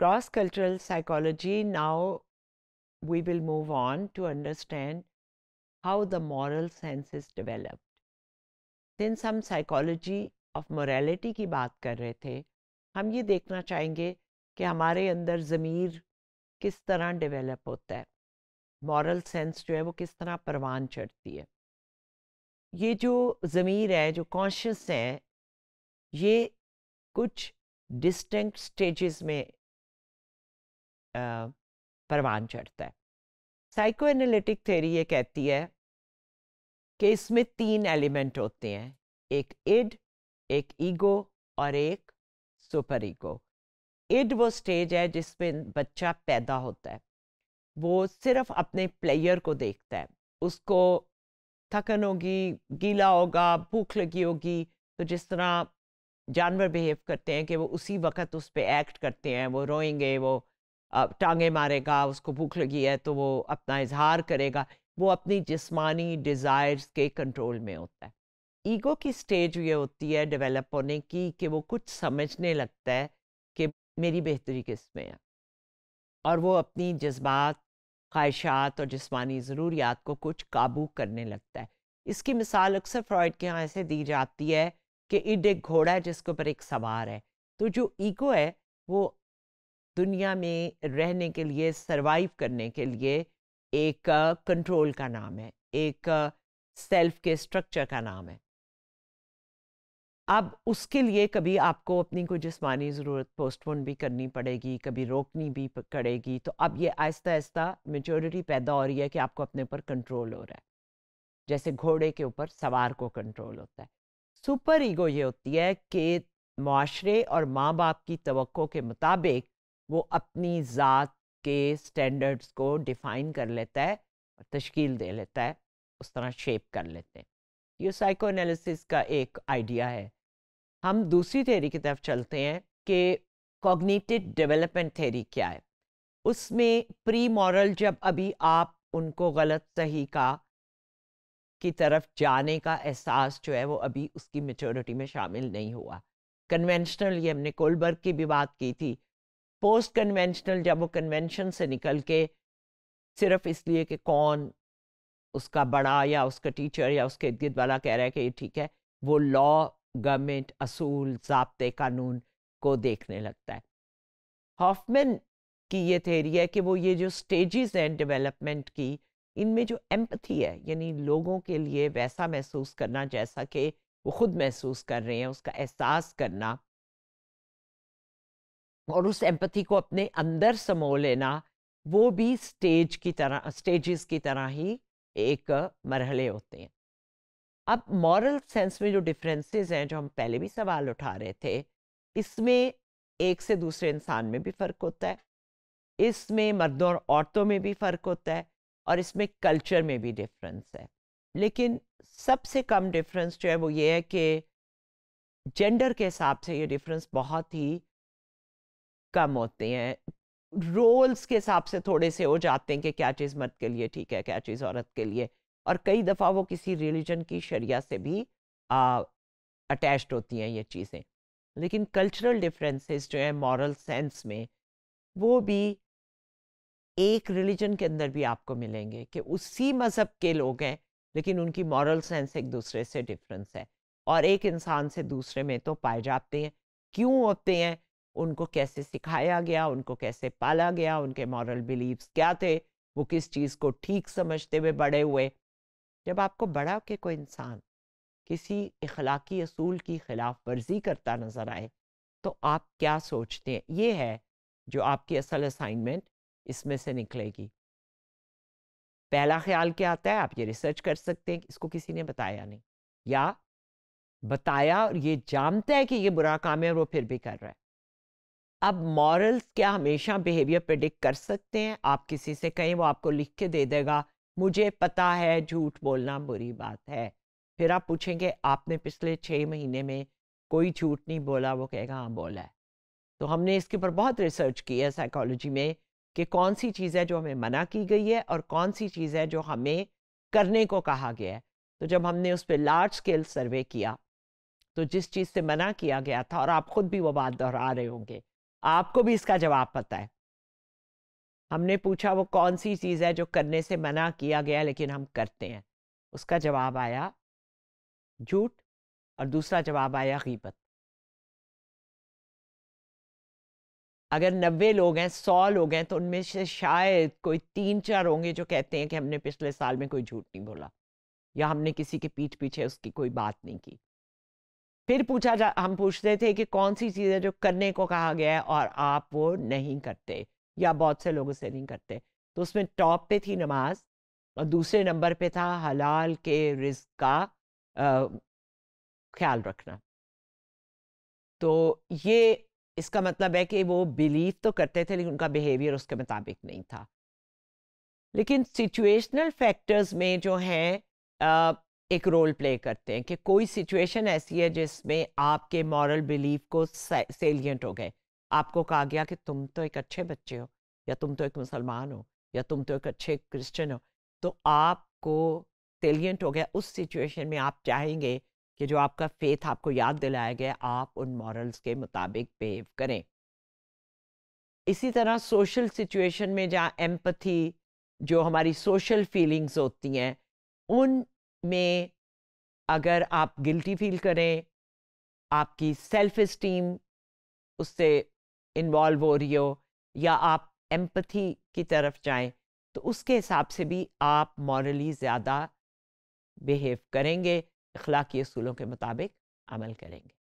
cross cultural psychology, now we will move on to understand how the moral sense is developed. Since some psychology of morality ki baat kar rahe the hum ye dekhna chahenge ki hamare andar zameer kis tarah develop hota hai moral sense jo hai wo kis tarah parwan चढ़ती hai ye jo zameer hai jo conscious hai ye kuch distinct stages mein परवान चढ़ता है psycho analytic theory ये कहती है कि इसमें तीन एलिमेंट होते हैं एक इड एक ईगो और एक सुपर ईगो इड वो स्टेज है जिसमें बच्चा पैदा होता है वो सिर्फ अपने प्लेयर को देखता है उसको थकन होगी गीला होगा भूख लगी होगी तो जिस तरह जानवर बिहेव करते हैं कि वो उसी वक्त उस पर एक्ट करते हैं वो रोएंगे वो टांगे मारेगा उसको भूख लगी है तो वो अपना इजहार करेगा वो अपनी जिस्मानी डिज़ायर्स के कंट्रोल में होता है ईगो की स्टेज ये होती है डेवलप होने की कि वो कुछ समझने लगता है कि मेरी बेहतरी किस में है और वो अपनी जज्बात ख्वाहिशात और जिस्मानी ज़रूरियात को कुछ काबू करने लगता है इसकी मिसाल अक्सर फ्रॉइड के यहाँ ऐसे दी जाती है कि इड एक घोड़ा है जिसके ऊपर एक सवार है तो जो ईगो है वो दुनिया में रहने के लिए सरवाइव करने के लिए एक कंट्रोल का नाम है एक सेल्फ के स्ट्रक्चर का नाम है अब उसके लिए कभी आपको अपनी कोई जिस्मानी ज़रूरत पोस्टपोन भी करनी पड़ेगी कभी रोकनी भी पड़ेगी तो अब ये आहिस्ता आहिस्ता मेचोरिटी पैदा हो रही है कि आपको अपने ऊपर कंट्रोल हो रहा है जैसे घोड़े के ऊपर सवार को कंट्रोल होता है सुपर ईगो ये होती है कि माशरे और माँ बाप की तो के मुताबिक वो अपनी ज़ात के स्टैंडर्ड्स को डिफ़ाइन कर लेता है और तश्कील दे लेता है उस तरह शेप कर लेते हैं ये साइको एनालिसिस का एक आइडिया है हम दूसरी थेरी की तरफ चलते हैं कि कॉग्निटिव डेवलपमेंट थेरी क्या है उसमें प्री मॉरल जब अभी आप उनको गलत सही का की तरफ जाने का एहसास जो है वो अभी उसकी मेचोरिटी में शामिल नहीं हुआ कन्वेंशनल ये हमने कोलबर्ग की भी बात की थी पोस्ट कन्वेंशनल जब वो कन्वेंशन से निकल के सिर्फ इसलिए कि कौन उसका बड़ा या उसका टीचर या उसके इर्द वाला कह रहा है कि ये ठीक है वो लॉ गवर्नमेंट असूल जबते कानून को देखने लगता है हॉफमैन की ये थेरी है कि वो ये जो स्टेजेस हैं डेवलपमेंट की इनमें जो एम्पथी है यानी लोगों के लिए वैसा महसूस करना जैसा कि वो खुद महसूस कर रहे हैं उसका एहसास करना और उस एम्पथी को अपने अंदर समो लेना वो भी स्टेज की तरह स्टेजेस की तरह ही एक मरहले होते हैं अब मॉरल सेंस में जो डिफरेंसेस हैं जो हम पहले भी सवाल उठा रहे थे इसमें एक से दूसरे इंसान में भी फ़र्क होता है इसमें मर्दों और औरतों में भी फ़र्क होता है और इसमें कल्चर में भी डिफरेंस है लेकिन सबसे कम डिफरेंस जो है वो ये है कि जेंडर के हिसाब से ये डिफरेंस बहुत ही कम होते हैं रोल्स के हिसाब से थोड़े से हो जाते हैं कि क्या चीज़ मर्द के लिए ठीक है क्या चीज़ औरत के लिए और कई दफ़ा वो किसी रिलीजन की शरिया से भी अटैच्ड होती हैं ये चीज़ें लेकिन कल्चरल डिफरेंसेस जो हैं मॉरल सेंस में वो भी एक रिलीजन के अंदर भी आपको मिलेंगे कि उसी मज़हब के लोग हैं लेकिन उनकी मॉरल सेंस एक दूसरे से डिफरेंस है और एक इंसान से दूसरे में तो पाए जाते हैं क्यों होते हैं उनको कैसे सिखाया गया उनको कैसे पाला गया उनके मॉरल बिलीव्स क्या थे वो किस चीज़ को ठीक समझते हुए बड़े हुए जब आपको बड़ा के कोई इंसान किसी इखलाकी असूल की खिलाफ वर्जी करता नज़र आए तो आप क्या सोचते हैं ये है जो आपकी असल असाइनमेंट इसमें से निकलेगी पहला ख्याल क्या आता है आप ये रिसर्च कर सकते हैं इसको किसी ने बताया नहीं या बताया और ये जानता है कि ये बुरा काम है और वो फिर भी कर रहा है अब मॉरल्स क्या हमेशा बिहेवियर प्रेडिक्ट कर सकते हैं आप किसी से कहें वो आपको लिख के दे देगा मुझे पता है झूठ बोलना बुरी बात है फिर आप पूछेंगे आपने पिछले छः महीने में कोई झूठ नहीं बोला वो कहेगा हाँ बोला है तो हमने इसके ऊपर बहुत रिसर्च की है साइकोलॉजी में कि कौन सी चीज़ है जो हमें मना की गई है और कौन सी चीज़ है जो हमें करने को कहा गया है तो जब हमने उस पर लार्ज स्केल सर्वे किया तो जिस चीज़ से मना किया गया था और आप खुद भी वो बात दोहरा रहे होंगे आपको भी इसका जवाब पता है हमने पूछा वो कौन सी चीज़ है जो करने से मना किया गया लेकिन हम करते हैं उसका जवाब आया झूठ और दूसरा जवाब आया गीबत अगर नब्बे लोग हैं सौ लोग हैं तो उनमें से शायद कोई तीन चार होंगे जो कहते हैं कि हमने पिछले साल में कोई झूठ नहीं बोला या हमने किसी के पीठ पीछे उसकी कोई बात नहीं की फिर पूछा जा हम पूछते थे कि कौन सी चीज़ें जो करने को कहा गया है और आप वो नहीं करते या बहुत से लोग उसे नहीं करते तो उसमें टॉप पे थी नमाज और दूसरे नंबर पे था हलाल के रिज का ख्याल रखना तो ये इसका मतलब है कि वो बिलीव तो करते थे लेकिन उनका बिहेवियर उसके मुताबिक नहीं था लेकिन सिचुएशनल फैक्टर्स में जो हैं एक रोल प्ले करते हैं कि कोई सिचुएशन ऐसी है जिसमें आपके मॉरल बिलीफ को सेलियंट हो गए आपको कहा गया कि तुम तो एक अच्छे बच्चे हो या तुम तो एक मुसलमान हो या तुम तो एक अच्छे क्रिश्चियन हो तो आपको सेलियंट हो गया उस सिचुएशन में आप चाहेंगे कि जो आपका फेथ आपको याद दिलाया गया आप उन मॉरल्स के मुताबिक बिहेव करें इसी तरह सोशल सिचुएशन में जहाँ एम्पथी जो हमारी सोशल फीलिंग्स होती हैं उन में अगर आप गिल्टी फील करें आपकी सेल्फ इस्टीम उससे इन्वॉल्व हो रही हो या आप एम्पथी की तरफ जाएं तो उसके हिसाब से भी आप मॉरली ज़्यादा बिहेव करेंगे अखलाकी असूलों के मुताबिक अमल करेंगे